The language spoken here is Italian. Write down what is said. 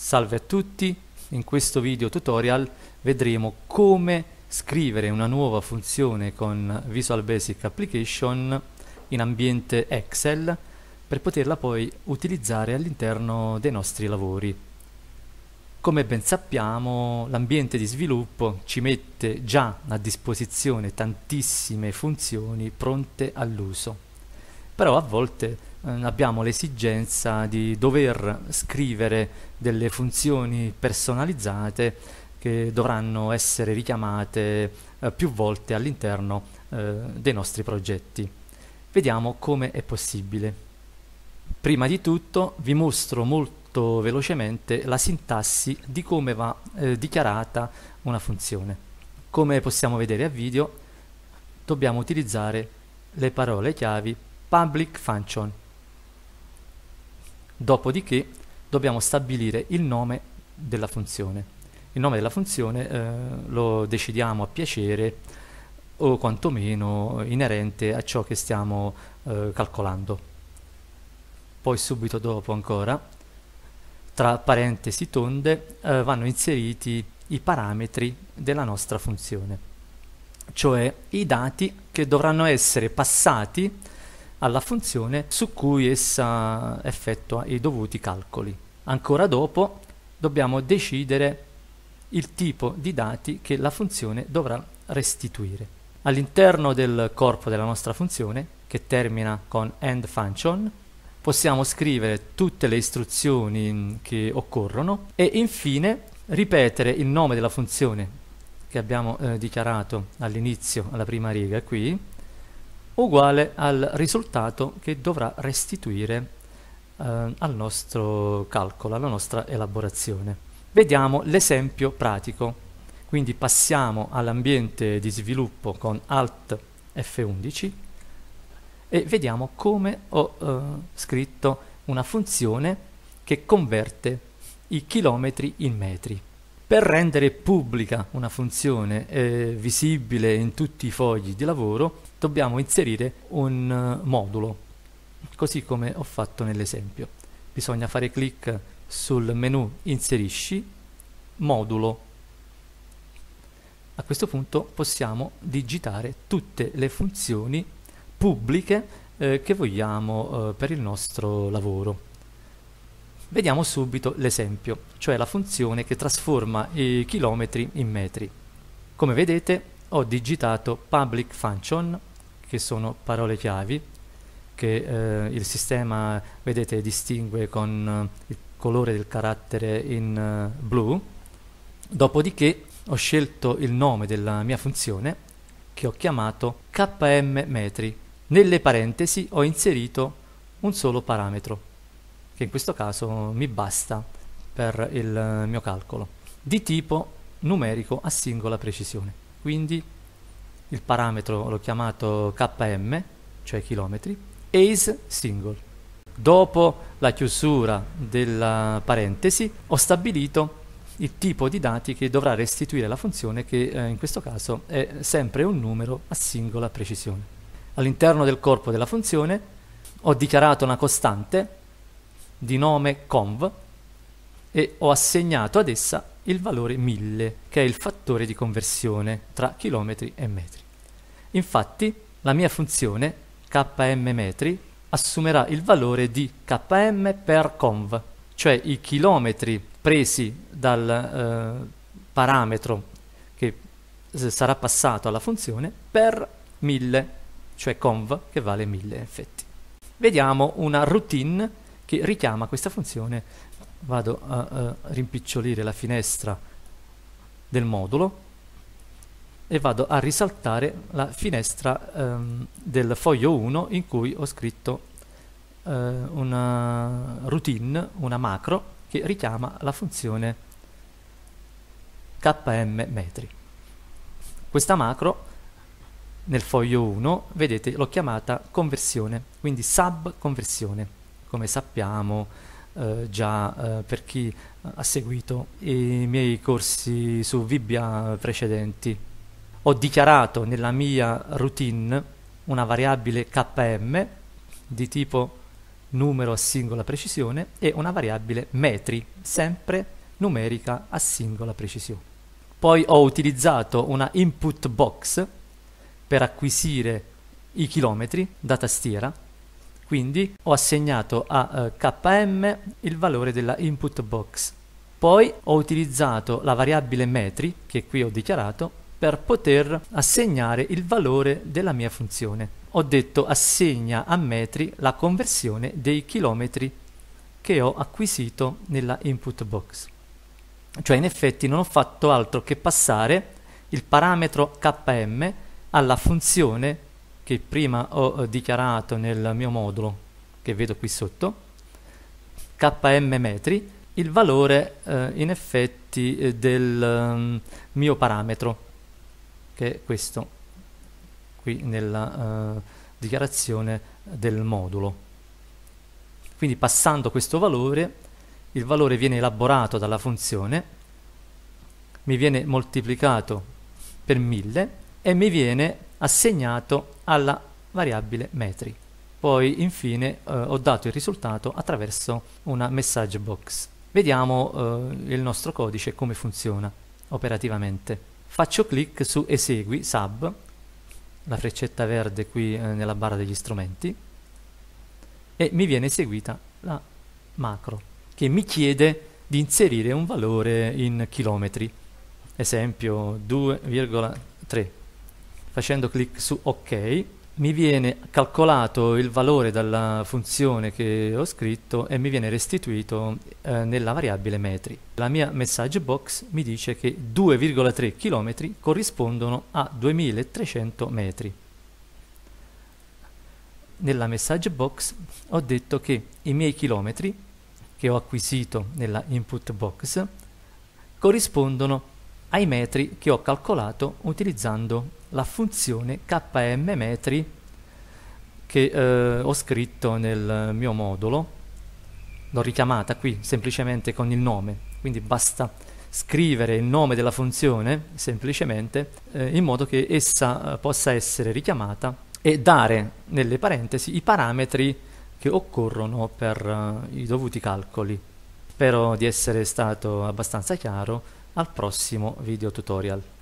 Salve a tutti, in questo video tutorial vedremo come scrivere una nuova funzione con Visual Basic Application in ambiente Excel per poterla poi utilizzare all'interno dei nostri lavori. Come ben sappiamo l'ambiente di sviluppo ci mette già a disposizione tantissime funzioni pronte all'uso però a volte eh, abbiamo l'esigenza di dover scrivere delle funzioni personalizzate che dovranno essere richiamate eh, più volte all'interno eh, dei nostri progetti. Vediamo come è possibile. Prima di tutto vi mostro molto velocemente la sintassi di come va eh, dichiarata una funzione. Come possiamo vedere a video dobbiamo utilizzare le parole chiavi public function. Dopodiché dobbiamo stabilire il nome della funzione. Il nome della funzione eh, lo decidiamo a piacere o quantomeno inerente a ciò che stiamo eh, calcolando. Poi subito dopo ancora, tra parentesi tonde, eh, vanno inseriti i parametri della nostra funzione, cioè i dati che dovranno essere passati alla funzione su cui essa effettua i dovuti calcoli. Ancora dopo dobbiamo decidere il tipo di dati che la funzione dovrà restituire. All'interno del corpo della nostra funzione, che termina con end function, possiamo scrivere tutte le istruzioni che occorrono e infine ripetere il nome della funzione che abbiamo eh, dichiarato all'inizio, alla prima riga qui, uguale al risultato che dovrà restituire eh, al nostro calcolo, alla nostra elaborazione. Vediamo l'esempio pratico. Quindi passiamo all'ambiente di sviluppo con Alt F11 e vediamo come ho eh, scritto una funzione che converte i chilometri in metri per rendere pubblica una funzione eh, visibile in tutti i fogli di lavoro dobbiamo inserire un uh, modulo, così come ho fatto nell'esempio. Bisogna fare clic sul menu Inserisci, Modulo. A questo punto possiamo digitare tutte le funzioni pubbliche eh, che vogliamo eh, per il nostro lavoro. Vediamo subito l'esempio, cioè la funzione che trasforma i chilometri in metri. Come vedete ho digitato public function, che sono parole chiavi, che eh, il sistema vedete distingue con eh, il colore del carattere in eh, blu, dopodiché ho scelto il nome della mia funzione che ho chiamato km metri. Nelle parentesi ho inserito un solo parametro che in questo caso mi basta per il mio calcolo, di tipo numerico a singola precisione. Quindi il parametro l'ho chiamato km, cioè chilometri, e is single. Dopo la chiusura della parentesi ho stabilito il tipo di dati che dovrà restituire la funzione che eh, in questo caso è sempre un numero a singola precisione. All'interno del corpo della funzione ho dichiarato una costante di nome conv e ho assegnato ad essa il valore 1000, che è il fattore di conversione tra chilometri e metri. Infatti, la mia funzione km metri assumerà il valore di km per conv, cioè i chilometri presi dal eh, parametro che eh, sarà passato alla funzione per 1000, cioè conv che vale 1000 in effetti. Vediamo una routine che richiama questa funzione vado a, a rimpicciolire la finestra del modulo e vado a risaltare la finestra ehm, del foglio 1 in cui ho scritto eh, una routine, una macro che richiama la funzione km metri. Questa macro nel foglio 1, vedete, l'ho chiamata conversione, quindi sub conversione come sappiamo eh, già eh, per chi ha seguito i miei corsi su Vibbia precedenti. Ho dichiarato nella mia routine una variabile km di tipo numero a singola precisione e una variabile metri, sempre numerica a singola precisione. Poi ho utilizzato una input box per acquisire i chilometri da tastiera quindi ho assegnato a eh, km il valore della input box. Poi ho utilizzato la variabile metri, che qui ho dichiarato, per poter assegnare il valore della mia funzione. Ho detto assegna a metri la conversione dei chilometri che ho acquisito nella input box. Cioè in effetti non ho fatto altro che passare il parametro km alla funzione che prima ho eh, dichiarato nel mio modulo che vedo qui sotto, km metri, il valore eh, in effetti eh, del um, mio parametro, che è questo qui nella uh, dichiarazione del modulo. Quindi passando questo valore, il valore viene elaborato dalla funzione, mi viene moltiplicato per 1000 e mi viene assegnato alla variabile metri. Poi infine eh, ho dato il risultato attraverso una message box. Vediamo eh, il nostro codice come funziona operativamente. Faccio clic su esegui sub, la freccetta verde qui eh, nella barra degli strumenti e mi viene eseguita la macro che mi chiede di inserire un valore in chilometri, esempio 2,3 facendo clic su ok mi viene calcolato il valore dalla funzione che ho scritto e mi viene restituito eh, nella variabile metri. La mia message box mi dice che 2,3 km corrispondono a 2300 metri. Nella message box ho detto che i miei chilometri che ho acquisito nella input box corrispondono ai metri che ho calcolato utilizzando la funzione km metri che eh, ho scritto nel mio modulo l'ho richiamata qui semplicemente con il nome quindi basta scrivere il nome della funzione semplicemente eh, in modo che essa eh, possa essere richiamata e dare nelle parentesi i parametri che occorrono per eh, i dovuti calcoli spero di essere stato abbastanza chiaro al prossimo video tutorial